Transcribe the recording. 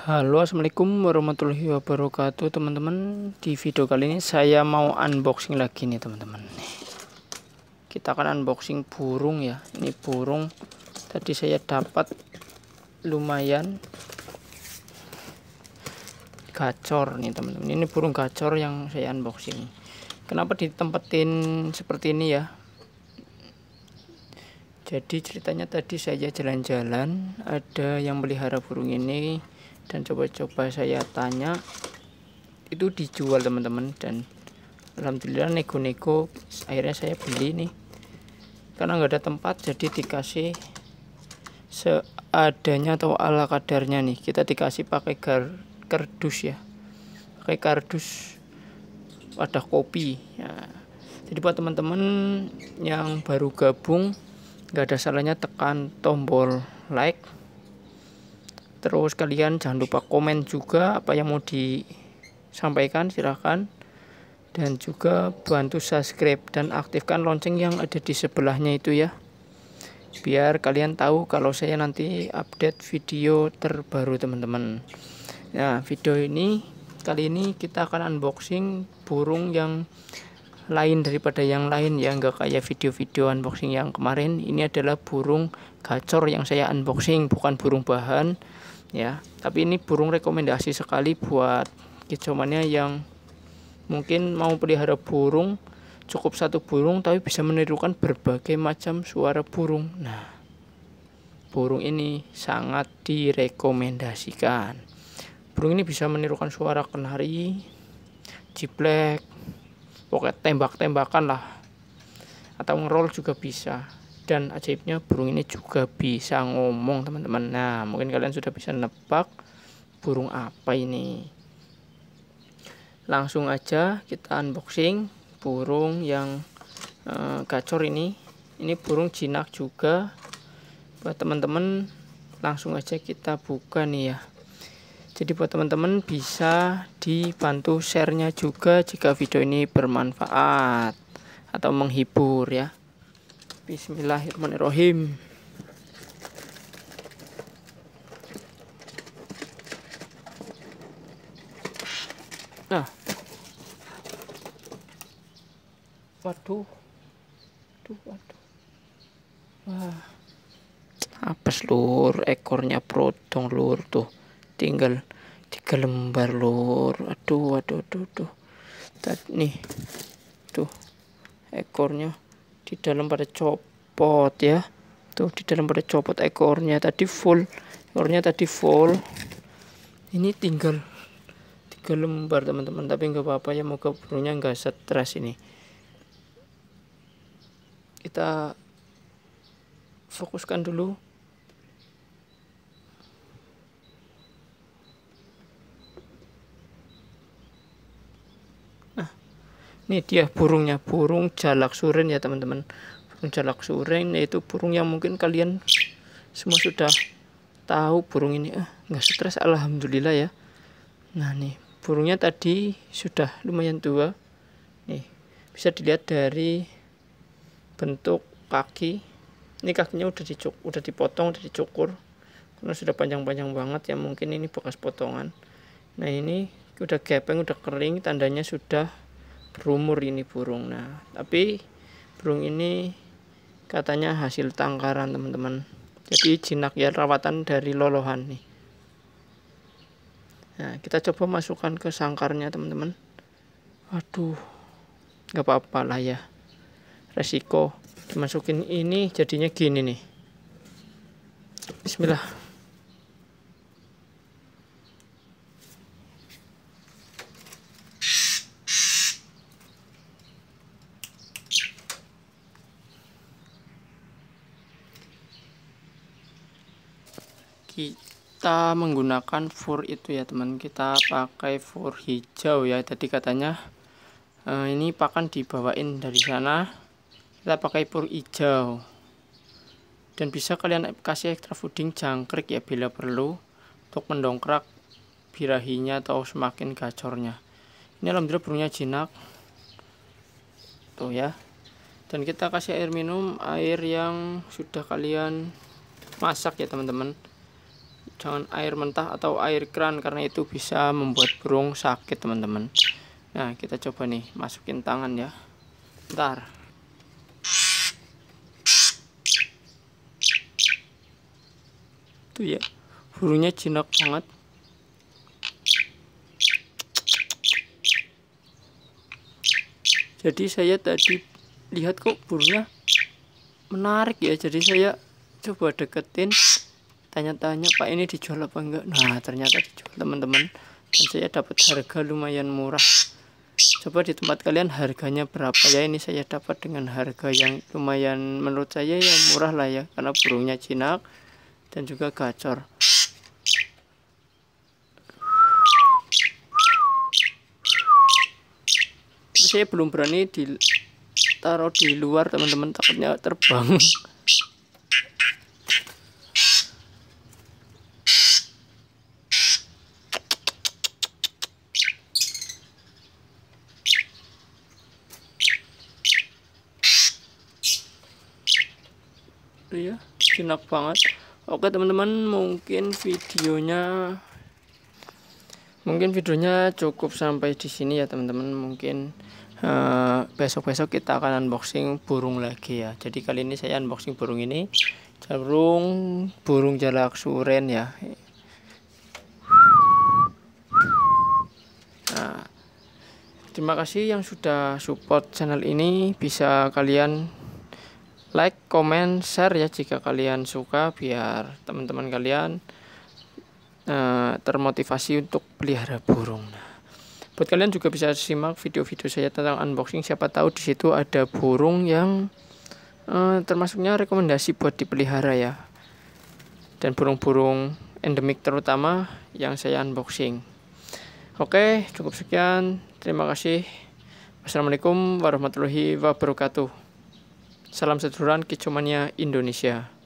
Halo assalamualaikum warahmatullahi wabarakatuh teman-teman di video kali ini saya mau unboxing lagi nih teman-teman kita akan unboxing burung ya ini burung tadi saya dapat lumayan gacor nih teman-teman ini burung gacor yang saya unboxing kenapa ditempetin seperti ini ya jadi ceritanya tadi saya jalan-jalan ada yang melihara burung ini dan coba-coba saya tanya itu dijual teman-teman dan alhamdulillah nego-nego akhirnya saya beli nih karena nggak ada tempat jadi dikasih seadanya atau ala kadarnya nih kita dikasih pakai gar, kardus ya pakai kardus wadah kopi ya. jadi buat teman-teman yang baru gabung nggak ada salahnya tekan tombol like terus kalian jangan lupa komen juga apa yang mau disampaikan silahkan dan juga bantu subscribe dan aktifkan lonceng yang ada di sebelahnya itu ya biar kalian tahu kalau saya nanti update video terbaru teman-teman nah video ini kali ini kita akan unboxing burung yang lain daripada yang lain ya enggak kayak video-video unboxing yang kemarin ini adalah burung gacor yang saya unboxing bukan burung bahan ya tapi ini burung rekomendasi sekali buat kecomannya yang mungkin mau pelihara burung cukup satu burung tapi bisa menirukan berbagai macam suara burung nah burung ini sangat direkomendasikan burung ini bisa menirukan suara kenari, jiplek pokoknya tembak-tembakan lah atau ngerol juga bisa dan ajaibnya burung ini juga bisa ngomong teman-teman nah mungkin kalian sudah bisa nebak burung apa ini langsung aja kita unboxing burung yang uh, gacor ini ini burung jinak juga buat teman-teman langsung aja kita buka nih ya jadi buat teman-teman bisa dibantu sharenya juga jika video ini bermanfaat atau menghibur ya Bismillahirrahmanirrahim nah waduh waduh waduh wah apa lur ekornya protong lur tuh tinggal tiga lembar lor aduh aduh aduh aduh Tad, nih tuh ekornya di dalam pada copot ya tuh di dalam pada copot ekornya tadi full ekornya tadi full ini tinggal tiga lembar teman-teman tapi nggak apa-apa ya moga burungnya nggak stres ini kita fokuskan dulu Ini dia burungnya, burung jalak suren ya teman-teman. Burung jalak suren yaitu burung yang mungkin kalian semua sudah tahu burung ini. eh, nggak stres, alhamdulillah ya. Nah nih, burungnya tadi sudah lumayan tua. Nih, bisa dilihat dari bentuk kaki. Ini kakinya udah dicuk, udah dipotong, udah dicukur. Karena sudah panjang-panjang banget ya, mungkin ini bekas potongan. Nah, ini udah gepeng, udah kering, tandanya sudah rumur ini burung nah tapi burung ini katanya hasil tangkaran teman-teman jadi jinak ya rawatan dari lolohan nih nah kita coba masukkan ke sangkarnya teman-teman aduh nggak apa-apa lah ya resiko dimasukin ini jadinya gini nih Bismillah kita menggunakan fur itu ya teman kita pakai fur hijau ya tadi katanya eh, ini pakan dibawain dari sana kita pakai fur hijau dan bisa kalian kasih extra fooding jangkrik ya bila perlu untuk mendongkrak birahinya atau semakin gacornya ini alhamdulillah burungnya jinak tuh ya dan kita kasih air minum air yang sudah kalian masak ya teman-teman jangan air mentah atau air keran karena itu bisa membuat burung sakit teman-teman nah kita coba nih masukin tangan ya Ntar. tuh ya burungnya jinak banget jadi saya tadi lihat kok burungnya menarik ya jadi saya coba deketin tanya-tanya pak ini dijual apa enggak nah ternyata dijual teman-teman dan saya dapat harga lumayan murah coba di tempat kalian harganya berapa ya ini saya dapat dengan harga yang lumayan menurut saya yang murah lah ya karena burungnya jinak dan juga gacor tapi saya belum berani ditaruh di luar teman-teman takutnya terbang iya jinak banget oke teman-teman mungkin videonya mungkin videonya cukup sampai di sini ya teman-teman mungkin eh, besok-besok kita akan unboxing burung lagi ya jadi kali ini saya unboxing burung ini burung burung jalak suren ya nah terima kasih yang sudah support channel ini bisa kalian like, comment, share ya jika kalian suka biar teman-teman kalian uh, termotivasi untuk pelihara burung. Nah, buat kalian juga bisa simak video-video saya tentang unboxing. Siapa tahu di situ ada burung yang uh, termasuknya rekomendasi buat dipelihara ya. Dan burung-burung endemik terutama yang saya unboxing. Oke, cukup sekian. Terima kasih. Wassalamualaikum warahmatullahi wabarakatuh. Salam sejahtera kecumannya Indonesia.